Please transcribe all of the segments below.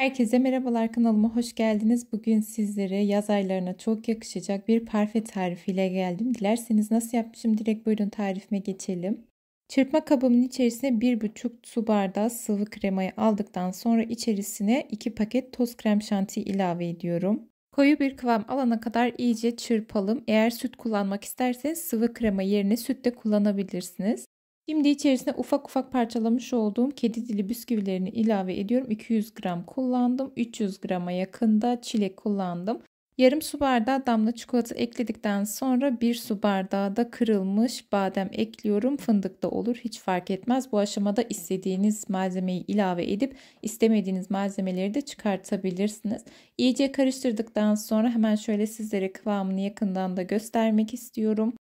Herkese merhabalar kanalıma hoş geldiniz. Bugün sizlere yaz aylarına çok yakışacak bir parfe tarifiyle geldim. Dilerseniz nasıl yapmışım direkt buyurun tarifime geçelim. Çırpma kabımın içerisine 1,5 su bardağı sıvı kremayı aldıktan sonra içerisine 2 paket toz krem şanti ilave ediyorum. Koyu bir kıvam alana kadar iyice çırpalım. Eğer süt kullanmak isterseniz sıvı krema yerine süt de kullanabilirsiniz. Şimdi içerisine ufak ufak parçalamış olduğum kedi dili bisküvilerini ilave ediyorum. 200 gram kullandım. 300 grama yakında çilek kullandım. Yarım su bardağı damla çikolata ekledikten sonra bir su bardağı da kırılmış badem ekliyorum. Fındık da olur hiç fark etmez. Bu aşamada istediğiniz malzemeyi ilave edip istemediğiniz malzemeleri de çıkartabilirsiniz. İyice karıştırdıktan sonra hemen şöyle sizlere kıvamını yakından da göstermek istiyorum.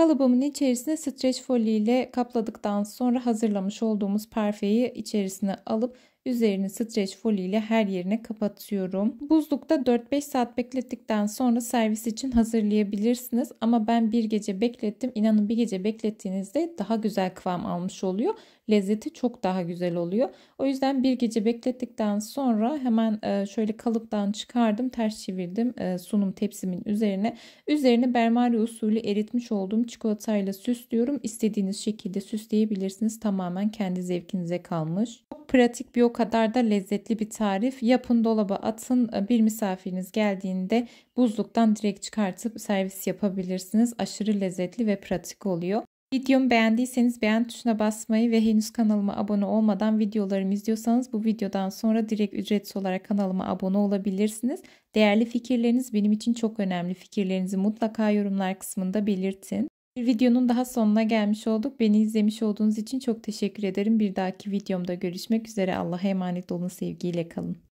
Kalıbımın içerisine streç foliyle kapladıktan sonra hazırlamış olduğumuz parfeyi içerisine alıp Üzerini streç folyo ile her yerine kapatıyorum. Buzlukta 4-5 saat beklettikten sonra servis için hazırlayabilirsiniz. Ama ben bir gece beklettim. İnanın bir gece beklettiğinizde daha güzel kıvam almış oluyor. Lezzeti çok daha güzel oluyor. O yüzden bir gece beklettikten sonra hemen e, şöyle kalıptan çıkardım. Ters çevirdim e, sunum tepsimin üzerine. Üzerine bermari usulü eritmiş olduğum çikolatayla süslüyorum. İstediğiniz şekilde süsleyebilirsiniz. Tamamen kendi zevkinize kalmış pratik bir o kadar da lezzetli bir tarif. Yapın dolaba atın ee, bir misafiriniz geldiğinde buzluktan direkt çıkartıp servis yapabilirsiniz. Aşırı lezzetli ve pratik oluyor. Videomu beğendiyseniz beğen tuşuna basmayı ve henüz kanalıma abone olmadan videolarımı izliyorsanız bu videodan sonra direkt ücretsiz olarak kanalıma abone olabilirsiniz. Değerli fikirleriniz benim için çok önemli. Fikirlerinizi mutlaka yorumlar kısmında belirtin. Bir videonun daha sonuna gelmiş olduk. Beni izlemiş olduğunuz için çok teşekkür ederim. Bir dahaki videomda görüşmek üzere. Allah'a emanet olun. Sevgiyle kalın.